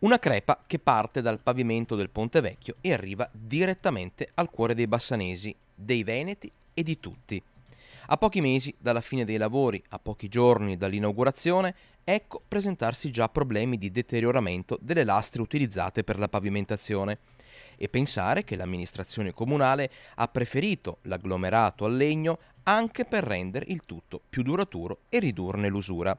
Una crepa che parte dal pavimento del Ponte Vecchio e arriva direttamente al cuore dei bassanesi, dei veneti e di tutti. A pochi mesi dalla fine dei lavori, a pochi giorni dall'inaugurazione, ecco presentarsi già problemi di deterioramento delle lastre utilizzate per la pavimentazione. E pensare che l'amministrazione comunale ha preferito l'agglomerato al legno anche per rendere il tutto più duraturo e ridurne l'usura.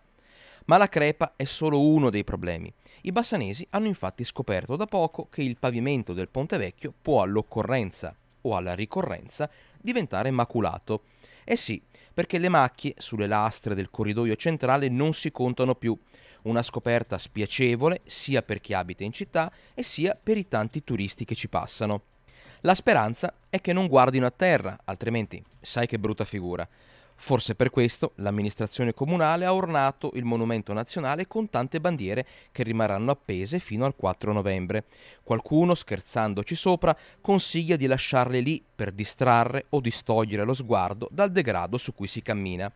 Ma la crepa è solo uno dei problemi. I bassanesi hanno infatti scoperto da poco che il pavimento del Ponte Vecchio può all'occorrenza o alla ricorrenza diventare maculato. Eh sì, perché le macchie sulle lastre del corridoio centrale non si contano più. Una scoperta spiacevole sia per chi abita in città e sia per i tanti turisti che ci passano. La speranza è che non guardino a terra, altrimenti sai che brutta figura. Forse per questo l'amministrazione comunale ha ornato il monumento nazionale con tante bandiere che rimarranno appese fino al 4 novembre. Qualcuno, scherzandoci sopra, consiglia di lasciarle lì per distrarre o distogliere lo sguardo dal degrado su cui si cammina.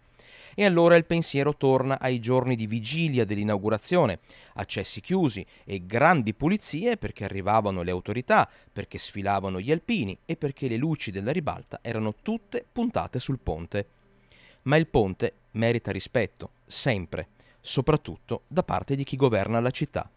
E allora il pensiero torna ai giorni di vigilia dell'inaugurazione, accessi chiusi e grandi pulizie perché arrivavano le autorità, perché sfilavano gli alpini e perché le luci della ribalta erano tutte puntate sul ponte ma il ponte merita rispetto, sempre, soprattutto da parte di chi governa la città.